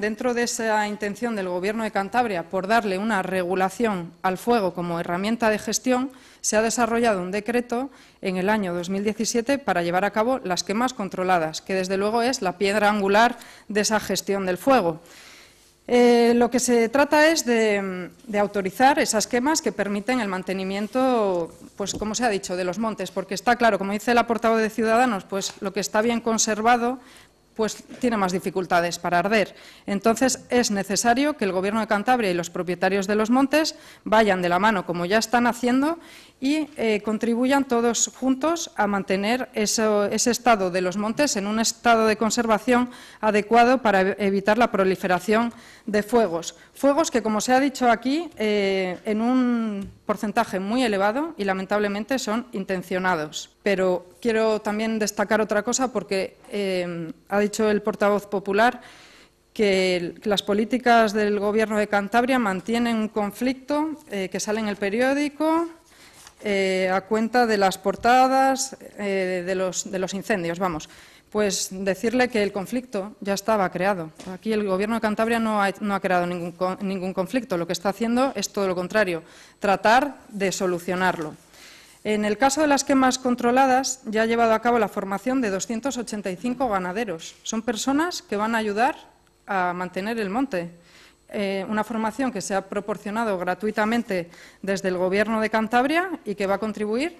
Dentro de esa intención del Gobierno de Cantabria por darle una regulación al fuego como herramienta de gestión, se ha desarrollado un decreto en el año 2017 para llevar a cabo las quemas controladas, que desde luego es la piedra angular de esa gestión del fuego. Eh, lo que se trata es de, autorizar esas quemas que permiten el mantenimiento, pues como se ha dicho, de los montes, porque está claro, como dice el aportado de Ciudadanos, pues lo que está bien conservado pues tiene más dificultades para arder. Entonces, es necesario que el Gobierno de Cantabria y los propietarios de los montes vayan de la mano, como ya están haciendo, y eh, contribuyan todos juntos a mantener ese estado de los montes en un estado de conservación adecuado para evitar la proliferación de fuegos. Fuegos que, como se ha dicho aquí, eh, en un porcentaje muy elevado y lamentablemente son intencionados pero quiero también destacar otra cosa porque em, ha dicho el portavoz popular que las políticas del Gobierno de Cantabria mantienen un conflicto eh, que sale en el periódico eh, a cuenta de las portadas eh, de los, incendios. Vamos, pues decirle que el conflicto ya estaba creado. Aquí el Gobierno de Cantabria no ha, no ha creado ningún conflicto. Lo que está haciendo es todo lo contrario, tratar de solucionarlo. En el caso de las quemas controladas, ya ha llevado a cabo la formación de 285 ganaderos. Son personas que van a ayudar a mantener el monte. Eh, una formación que se ha proporcionado gratuitamente desde el Gobierno de Cantabria y que va a contribuir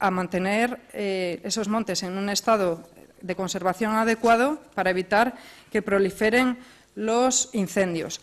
a mantener eh, esos montes en un estado de conservación adecuado para evitar que proliferen los incendios.